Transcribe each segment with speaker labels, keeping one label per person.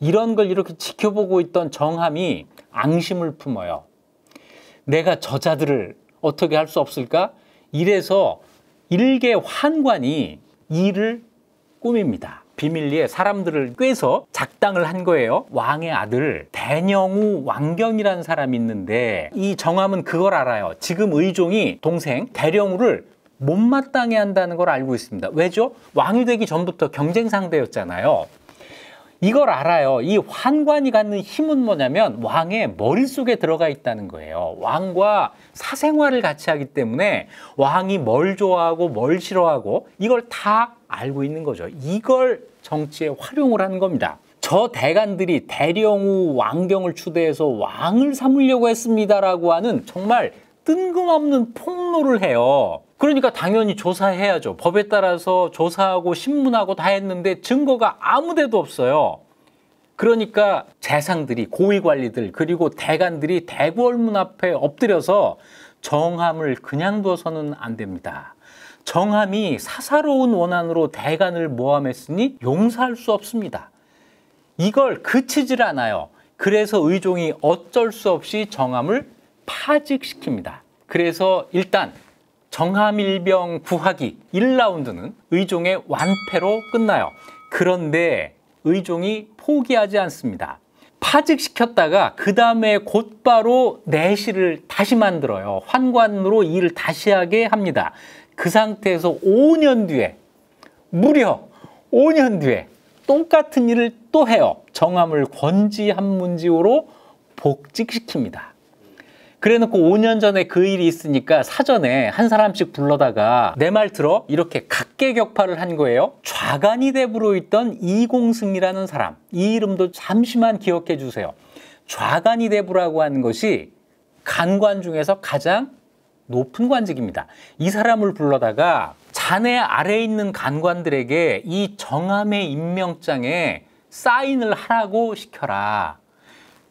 Speaker 1: 이런 걸 이렇게 지켜보고 있던 정함이 앙심을 품어요. 내가 저자들을 어떻게 할 수 없을까? 이래서 일개 환관이 이를 꾸밉니다. 비밀리에 사람들을 꿰서 작당을 한 거예요. 왕의 아들 대녕우 왕경이라는 사람이 있는데 이 정함은 그걸 알아요. 지금 의종이 동생 대령우를 못마땅해 한다는 걸 알고 있습니다. 왜죠? 왕이 되기 전부터 경쟁 상대였잖아요. 이걸 알아요. 이 환관이 갖는 힘은 뭐냐면 왕의 머릿속에 들어가 있다는 거예요. 왕과 사생활을 같이 하기 때문에 왕이 뭘 좋아하고 뭘 싫어하고 이걸 다 알고 있는 거죠. 이걸 정치에 활용을 하는 겁니다. 저대관들이 대령우 왕경을 추대해서 왕을 삼으려고 했습니다라고 하는 정말 뜬금없는 폭로를 해요. 그러니까 당연히 조사해야죠. 법에 따라서 조사하고 신문하고 다 했는데 증거가 아무데도 없어요. 그러니까 재상들이 고위 관리들 그리고 대관들이 대구월문 앞에 엎드려서 정함을 그냥 둬서는 안 됩니다. 정함이 사사로운 원한으로 대관을 모함했으니 용서할 수 없습니다. 이걸 그치질 않아요. 그래서 의종이 어쩔 수 없이 정함을 파직시킵니다. 그래서 일단 정함일병 구하기 1라운드는 의종의 완패로 끝나요. 그런데 의종이 포기하지 않습니다. 파직시켰다가 그 다음에 곧바로 내실을 다시 만들어요. 환관으로 일을 다시 하게 합니다. 그 상태에서 5년 뒤에 무려 5년 뒤에 똑같은 일을 또 해요. 정함을 권지 한문지호로 복직시킵니다. 그래놓고 5년 전에 그 일이 있으니까 사전에 한 사람씩 불러다가 내 말 들어 이렇게 각계격파를 한 거예요. 좌간이 대부로 있던 이공승이라는 사람 이 이름도 잠시만 기억해 주세요. 좌간이 대부라고 하는 것이 간관 중에서 가장 높은 관직입니다. 이 사람을 불러다가 자네 아래 에 있는 간관들에게 이 정함의 임명장에 사인을 하라고 시켜라.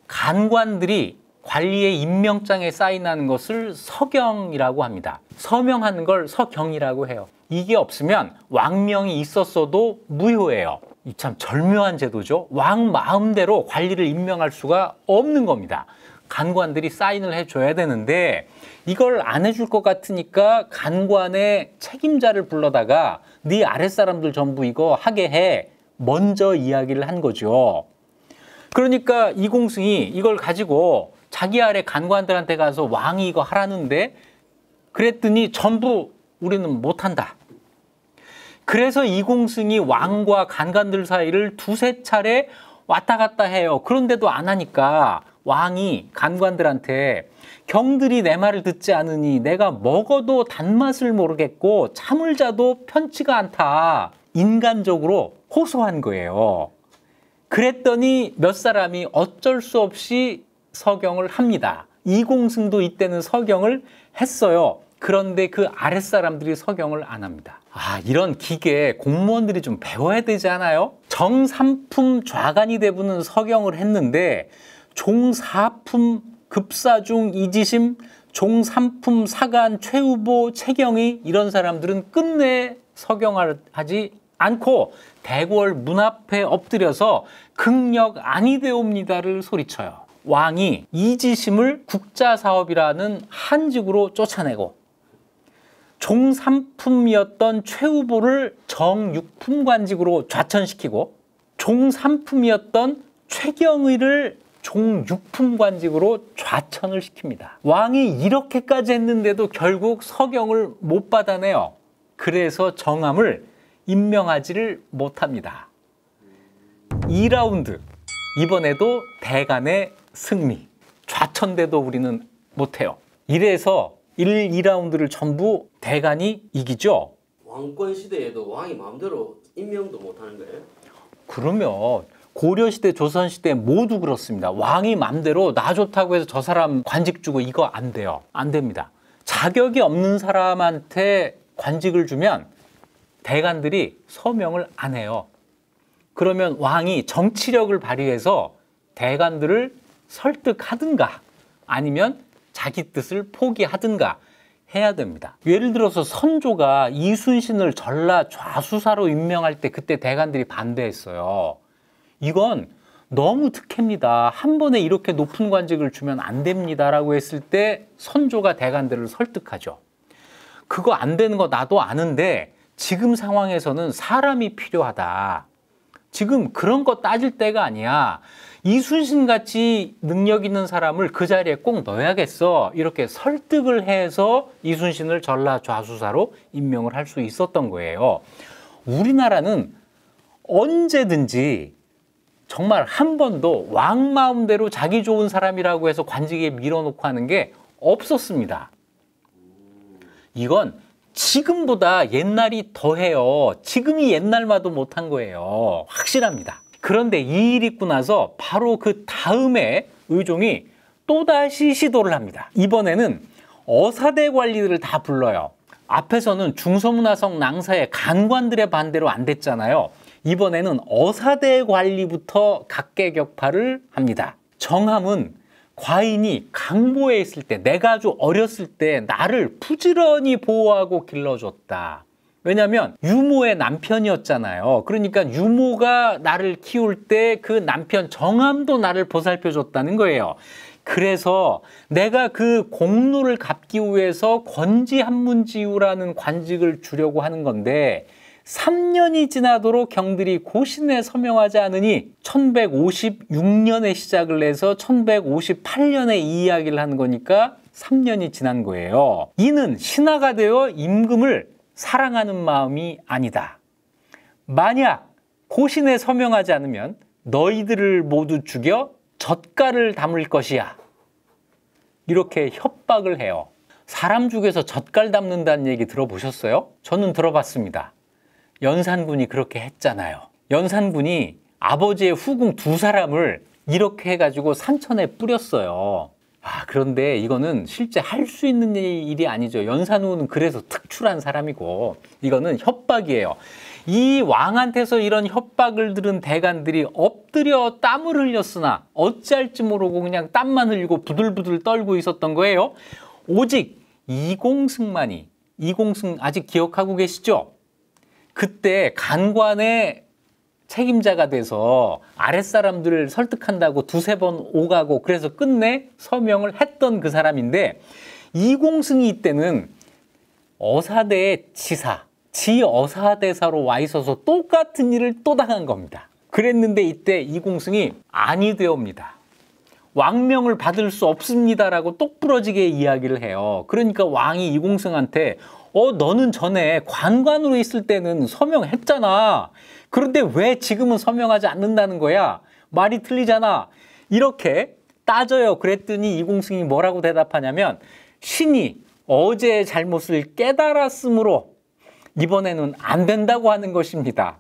Speaker 1: 간관들이 관리의 임명장에 사인하는 것을 서경이라고 합니다. 서명하는 걸 서경이라고 해요. 이게 없으면 왕명이 있었어도 무효예요. 참 절묘한 제도죠. 왕 마음대로 관리를 임명할 수가 없는 겁니다. 간관들이 사인을 해줘야 되는데 이걸 안 해줄 것 같으니까 간관의 책임자를 불러다가 네 아랫사람들 전부 이거 하게 해 먼저 이야기를 한 거죠. 그러니까 이공승이 이걸 가지고 자기 아래 간관들한테 가서 왕이 이거 하라는데 그랬더니 전부 우리는 못한다. 그래서 이공승이 왕과 간관들 사이를 두세 차례 왔다 갔다 해요. 그런데도 안 하니까 왕이 간관들한테 경들이 내 말을 듣지 않으니 내가 먹어도 단맛을 모르겠고 잠을 자도 편치가 않다. 인간적으로 호소한 거예요. 그랬더니 몇 사람이 어쩔 수 없이 서경을 합니다. 이공승도 이때는 서경을 했어요. 그런데 그 아랫사람들이 서경을 안 합니다. 아, 이런 기계 공무원들이 좀 배워야 되지 않아요? 정삼품 좌간이 대부는 서경을 했는데 종사품 급사중 이지심 종삼품 사간 최우보 최경희 이런 사람들은 끝내 서경하지 않고 대궐 문 앞에 엎드려서 극력 아니되옵니다를 소리쳐요. 왕이 이지심을 국자사업이라는 한직으로 쫓아내고 종삼품이었던 최후보를 정육품관직으로 좌천시키고 종삼품이었던 최경의를 종육품관직으로 좌천을 시킵니다. 왕이 이렇게까지 했는데도 결국 서경을 못 받아내요. 그래서 정함을 임명하지를 못합니다. 2라운드 이번에도 대간의 승리. 좌천돼도 우리는 못해요. 이래서 1, 2라운드를 전부 대간이 이기죠. 왕권 시대에도 왕이 마음대로 임명도 못하는 거예요? 그러면 고려시대, 조선시대 모두 그렇습니다. 왕이 맘대로 나 좋다고 해서 저 사람 관직 주고 이거 안 돼요. 안 됩니다. 자격이 없는 사람한테 관직을 주면 대관들이 서명을 안 해요. 그러면 왕이 정치력을 발휘해서 대관들을 설득하든가 아니면 자기 뜻을 포기하든가 해야 됩니다. 예를 들어서 선조가 이순신을 전라 좌수사로 임명할 때 그때 대관들이 반대했어요. 이건 너무 특혜입니다. 한 번에 이렇게 높은 관직을 주면 안 됩니다라고 했을 때 선조가 대관들을 설득하죠. 그거 안 되는 거 나도 아는데 지금 상황에서는 사람이 필요하다. 지금 그런 거 따질 때가 아니야. 이순신 같이 능력 있는 사람을 그 자리에 꼭 넣어야겠어. 이렇게 설득을 해서 이순신을 전라 좌수사로 임명을 할 수 있었던 거예요. 우리나라는 언제든지 정말 한 번도 왕 마음대로 자기 좋은 사람이라고 해서 관직에 밀어놓고 하는 게 없었습니다. 이건 지금보다 옛날이 더해요. 지금이 옛날마도 못한 거예요. 확실합니다. 그런데 이 일이 있고 나서 바로 그 다음에 의종이 또다시 시도를 합니다. 이번에는 어사대 관리들을 다 불러요. 앞에서는 중소문화성 낭사의 간관들의 반대로 안 됐잖아요. 이번에는 어사대 관리부터 각계격파를 합니다. 정함은 과인이 강보에 있을 때, 내가 아주 어렸을 때 나를 부지런히 보호하고 길러줬다. 왜냐하면 유모의 남편이었잖아요. 그러니까 유모가 나를 키울 때 그 남편 정함도 나를 보살펴줬다는 거예요. 그래서 내가 그 공로를 갚기 위해서 권지 한문지우라는 관직을 주려고 하는 건데 3년이 지나도록 경들이 고신에 서명하지 않으니 1156년에 시작을 해서 1158년에 이 이야기를 하는 거니까 3년이 지난 거예요. 이는 신하가 되어 임금을 사랑하는 마음이 아니다. 만약 고신에 서명하지 않으면 너희들을 모두 죽여 젓갈을 담을 것이야. 이렇게 협박을 해요. 사람 죽여서 젓갈 담는다는 얘기 들어보셨어요? 저는 들어봤습니다. 연산군이 그렇게 했잖아요. 연산군이 아버지의 후궁 두 사람을 이렇게 해가지고 산천에 뿌렸어요. 아, 그런데 이거는 실제 할 수 있는 일이 아니죠. 연산우는 그래서 특출한 사람이고 이거는 협박이에요. 이 왕한테서 이런 협박을 들은 대관들이 엎드려 땀을 흘렸으나 어찌할지 모르고 그냥 땀만 흘리고 부들부들 떨고 있었던 거예요. 오직 이공승만이 이공승 아직 기억하고 계시죠? 그때 간관의 책임자가 돼서 아랫사람들을 설득한다고 두세 번 오가고 그래서 끝내 서명을 했던 그 사람인데 이공승이 이 때는 어사대의 지사, 지어사대사로 와 있어서 똑같은 일을 또 당한 겁니다. 그랬는데 이때 이공승이 아니 되옵니다. 왕명을 받을 수 없습니다라고 똑부러지게 이야기를 해요. 그러니까 왕이 이공승한테 어, 너는 전에 관관으로 있을 때는 서명했잖아. 그런데 왜 지금은 서명하지 않는다는 거야? 말이 틀리잖아. 이렇게 따져요. 그랬더니 이공승이 뭐라고 대답하냐면 신이 어제의 잘못을 깨달았으므로 이번에는 안 된다고 하는 것입니다.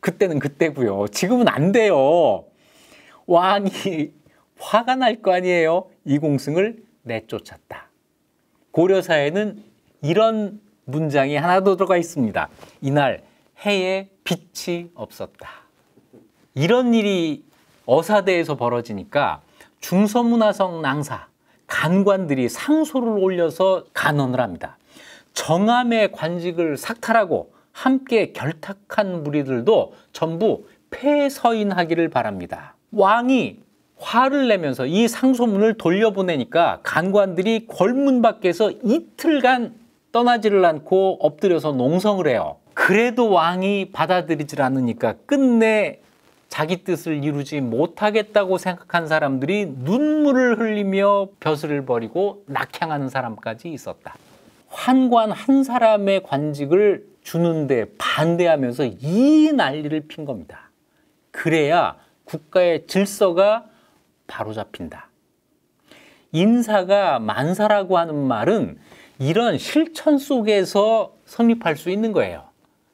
Speaker 1: 그때는 그때고요. 지금은 안 돼요. 왕이 화가 날 거 아니에요. 이공승을 내쫓았다. 고려사에는 이런 문장이 하나 더 들어가 있습니다. 이날 해에 빛이 없었다. 이런 일이 어사대에서 벌어지니까 중서문화성 낭사 간관들이 상소를 올려서 간언을 합니다. 정함의 관직을 삭탈하고 함께 결탁한 무리들도 전부 폐서인하기를 바랍니다. 왕이 화를 내면서 이 상소문을 돌려보내니까 간관들이 골문 밖에서 이틀간 떠나지를 않고 엎드려서 농성을 해요. 그래도 왕이 받아들이질 않으니까 끝내 자기 뜻을 이루지 못하겠다고 생각한 사람들이 눈물을 흘리며 벼슬을 버리고 낙향하는 사람까지 있었다. 환관 한 사람의 관직을 주는데 반대하면서 이 난리를 핀 겁니다. 그래야 국가의 질서가 바로잡힌다. 인사가 만사라고 하는 말은 이런 실천 속에서 성립할 수 있는 거예요.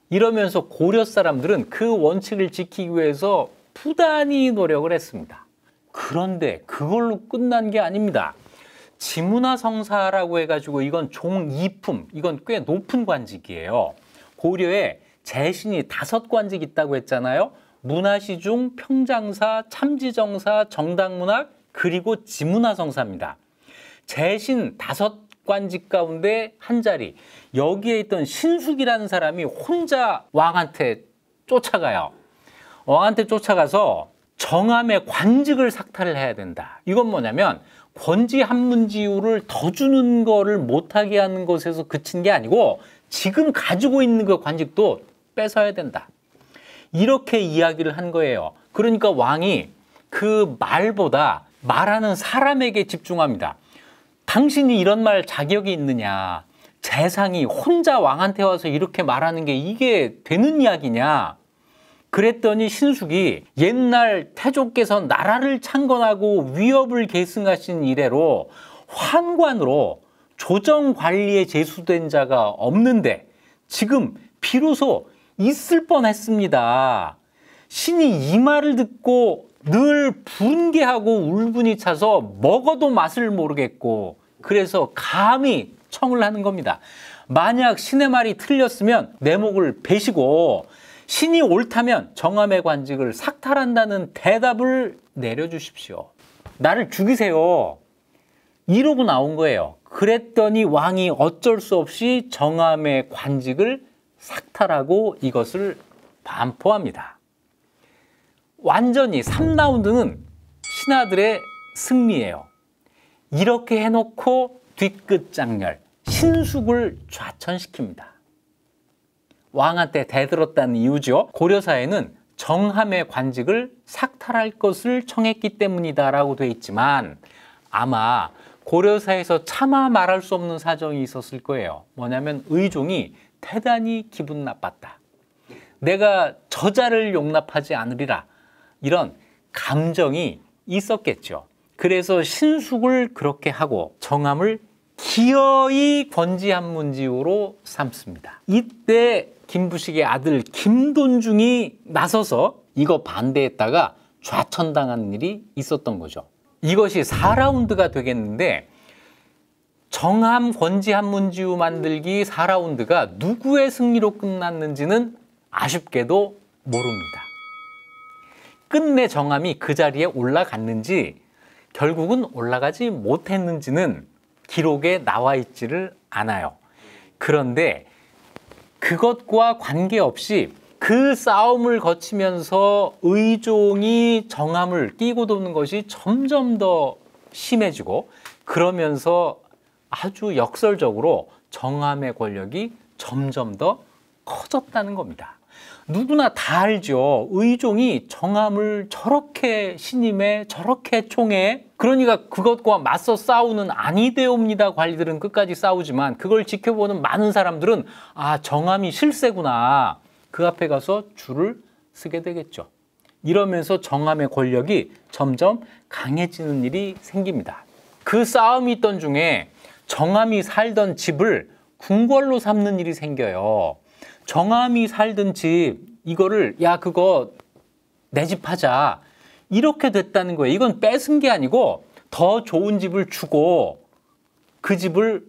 Speaker 1: 이러면서 고려 사람들은 그 원칙을 지키기 위해서 부단히 노력을 했습니다. 그런데 그걸로 끝난 게 아닙니다. 지문화 성사라고 해가지고 이건 종이품, 이건 꽤 높은 관직이에요. 고려에 재신이 다섯 관직 있다고 했잖아요. 문화시중, 평장사, 참지정사, 정당문학, 그리고 지문화 성사입니다. 재신 다섯 관직 가운데 한 자리 여기에 있던 신숙이라는 사람이 혼자 왕한테 쫓아가요. 왕한테 쫓아가서 정함의 관직을 삭탈을 해야 된다. 이건 뭐냐면 권지 한문지우를 더 주는 거를 못하게 하는 것에서 그친 게 아니고 지금 가지고 있는 그 관직도 뺏어야 된다. 이렇게 이야기를 한 거예요. 그러니까 왕이 그 말보다 말하는 사람에게 집중합니다. 당신이 이런 말 자격이 있느냐. 재상이 혼자 왕한테 와서 이렇게 말하는 게 이게 되는 이야기냐. 그랬더니 신숙이 옛날 태조께서 나라를 창건하고 위협을 계승하신 이래로 환관으로 조정 관리에 제수된 자가 없는데 지금 비로소 있을 뻔했습니다. 신이 이 말을 듣고 늘 분개하고 울분이 차서 먹어도 맛을 모르겠고 그래서 감히 청을 하는 겁니다. 만약 신의 말이 틀렸으면 내 목을 베시고 신이 옳다면 정함의 관직을 삭탈한다는 대답을 내려주십시오. 나를 죽이세요. 이러고 나온 거예요. 그랬더니 왕이 어쩔 수 없이 정함의 관직을 삭탈하고 이것을 반포합니다. 완전히 3라운드는 신하들의 승리예요. 이렇게 해놓고 뒤끝장렬, 신숙을 좌천시킵니다. 왕한테 대들었다는 이유죠. 고려사에는 정함의 관직을 삭탈할 것을 청했기 때문이다라고 돼 있지만 아마 고려사에서 차마 말할 수 없는 사정이 있었을 거예요. 뭐냐면 의종이 대단히 기분 나빴다. 내가 저자를 용납하지 않으리라. 이런 감정이 있었겠죠. 그래서 신숙을 그렇게 하고 정함을 기어이 권지한문지우로 삼습니다. 이때 김부식의 아들 김돈중이 나서서 이거 반대했다가 좌천당한 일이 있었던 거죠. 이것이 4라운드가 되겠는데 정함 권지한 문지우 만들기 4라운드가 누구의 승리로 끝났는지는 아쉽게도 모릅니다. 끝내 정함이 그 자리에 올라갔는지 결국은 올라가지 못했는지는 기록에 나와 있지를 않아요. 그런데 그것과 관계없이 그 싸움을 거치면서 의종이 정함을 끼고 도는 것이 점점 더 심해지고 그러면서 아주 역설적으로 정함의 권력이 점점 더 커졌다는 겁니다. 누구나 다 알죠. 의종이 정함을 저렇게 신임에 저렇게 총에 그러니까 그것과 맞서 싸우는 아니되옵니다 관리들은 끝까지 싸우지만 그걸 지켜보는 많은 사람들은 아 정함이 실세구나 그 앞에 가서 줄을 쓰게 되겠죠. 이러면서 정함의 권력이 점점 강해지는 일이 생깁니다. 그 싸움이 있던 중에 정함이 살던 집을 궁궐로 삼는 일이 생겨요. 정함이 살던 집 이거를 야 그거 내 집 하자 이렇게 됐다는 거예요. 이건 뺏은 게 아니고 더 좋은 집을 주고 그 집을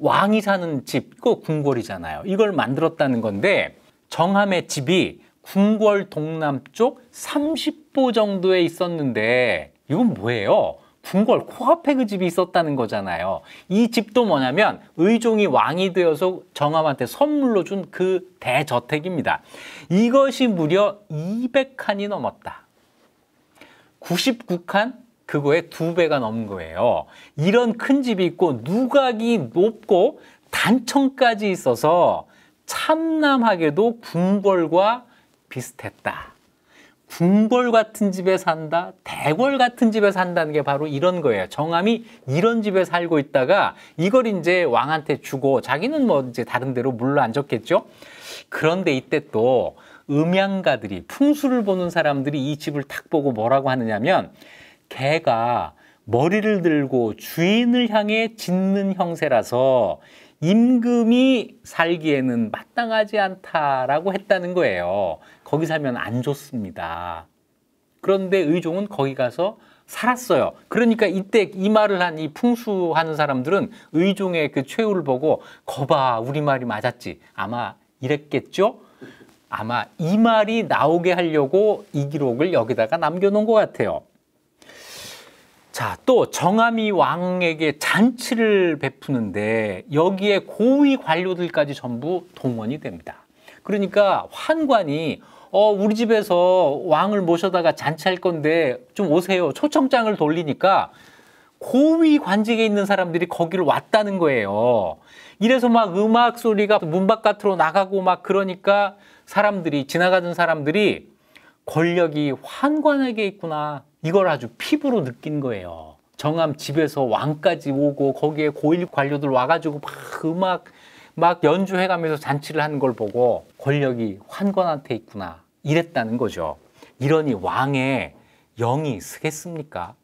Speaker 1: 왕이 사는 집, 그 궁궐이잖아요. 이걸 만들었다는 건데 정함의 집이 궁궐 동남쪽 30보 정도에 있었는데 이건 뭐예요? 궁궐 코앞에 그 집이 있었다는 거잖아요. 이 집도 뭐냐면 의종이 왕이 되어서 정함한테 선물로 준 그 대저택입니다. 이것이 무려 200칸이 넘었다. 99칸 그거의 두 배가 넘는 거예요. 이런 큰 집이 있고 누각이 높고 단청까지 있어서 참남하게도 궁궐과 비슷했다. 궁궐 같은 집에 산다, 대궐 같은 집에 산다는 게 바로 이런 거예요. 정함이 이런 집에 살고 있다가 이걸 이제 왕한테 주고 자기는 뭐 이제 다른 데로 물러 앉았겠죠. 그런데 이때 또 음양가들이 풍수를 보는 사람들이 이 집을 탁 보고 뭐라고 하느냐면 개가 머리를 들고 주인을 향해 짖는 형세라서 임금이 살기에는 마땅하지 않다라고 했다는 거예요. 거기 살면 안 좋습니다. 그런데 의종은 거기 가서 살았어요. 그러니까 이때 이 말을 한 이 풍수하는 사람들은 의종의 그 최후를 보고 거봐 우리 말이 맞았지 아마 이랬겠죠. 아마 이 말이 나오게 하려고 이 기록을 여기다가 남겨놓은 것 같아요. 자, 또 정암이 왕에게 잔치를 베푸는데 여기에 고위 관료들까지 전부 동원이 됩니다. 그러니까 환관이 어, 우리 집에서 왕을 모셔다가 잔치할 건데 좀 오세요. 초청장을 돌리니까 고위 관직에 있는 사람들이 거기를 왔다는 거예요. 이래서 막 음악 소리가 문 바깥으로 나가고 막 그러니까 사람들이, 지나가던 사람들이 권력이 환관에게 있구나. 이걸 아주 피부로 느낀 거예요. 정암 집에서 왕까지 오고 거기에 고일 관료들 와가지고 막 음악 막 연주해가면서 잔치를 하는 걸 보고 권력이 환관한테 있구나. 이랬다는 거죠. 이러니 왕의 영이 쓰겠습니까?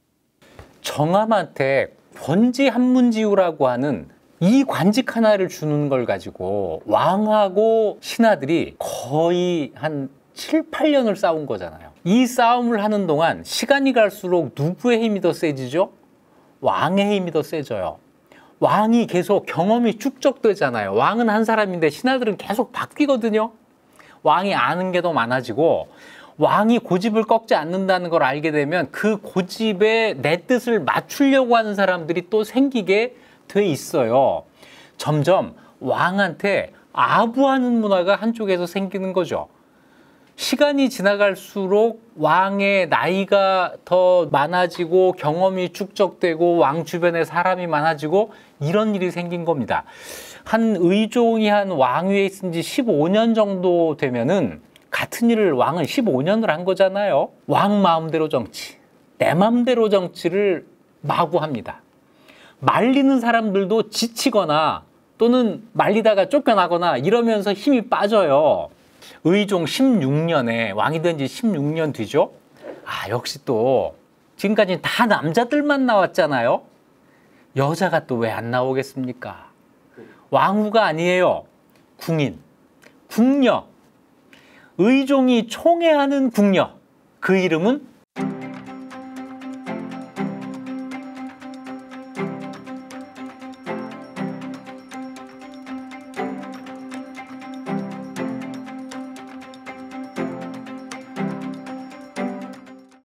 Speaker 1: 정함한테 번지 한문지우라고 하는 이 관직 하나를 주는 걸 가지고 왕하고 신하들이 거의 한 7, 8년을 싸운 거잖아요. 이 싸움을 하는 동안 시간이 갈수록 누구의 힘이 더 세지죠? 왕의 힘이 더 세져요. 왕이 계속 경험이 축적되잖아요. 왕은 한 사람인데 신하들은 계속 바뀌거든요. 왕이 아는 게 더 많아지고 왕이 고집을 꺾지 않는다는 걸 알게 되면 그 고집에 내 뜻을 맞추려고 하는 사람들이 또 생기게 돼 있어요. 점점 왕한테 아부하는 문화가 한쪽에서 생기는 거죠. 시간이 지나갈수록 왕의 나이가 더 많아지고 경험이 축적되고 왕 주변에 사람이 많아지고 이런 일이 생긴 겁니다. 한 의종이 한 왕위에 있은 지 15년 정도 되면은 같은 일을 왕은 15년을 한 거잖아요. 왕 마음대로 정치, 내 마음대로 정치를 마구 합니다. 말리는 사람들도 지치거나 또는 말리다가 쫓겨나거나 이러면서 힘이 빠져요. 의종 16년에 왕이 된 지 16년 뒤죠. 아, 역시 또 지금까지 다 남자들만 나왔잖아요. 여자가 또 왜 안 나오겠습니까? 왕후가 아니에요. 궁인, 궁녀, 의종이 총애하는 궁녀. 그 이름은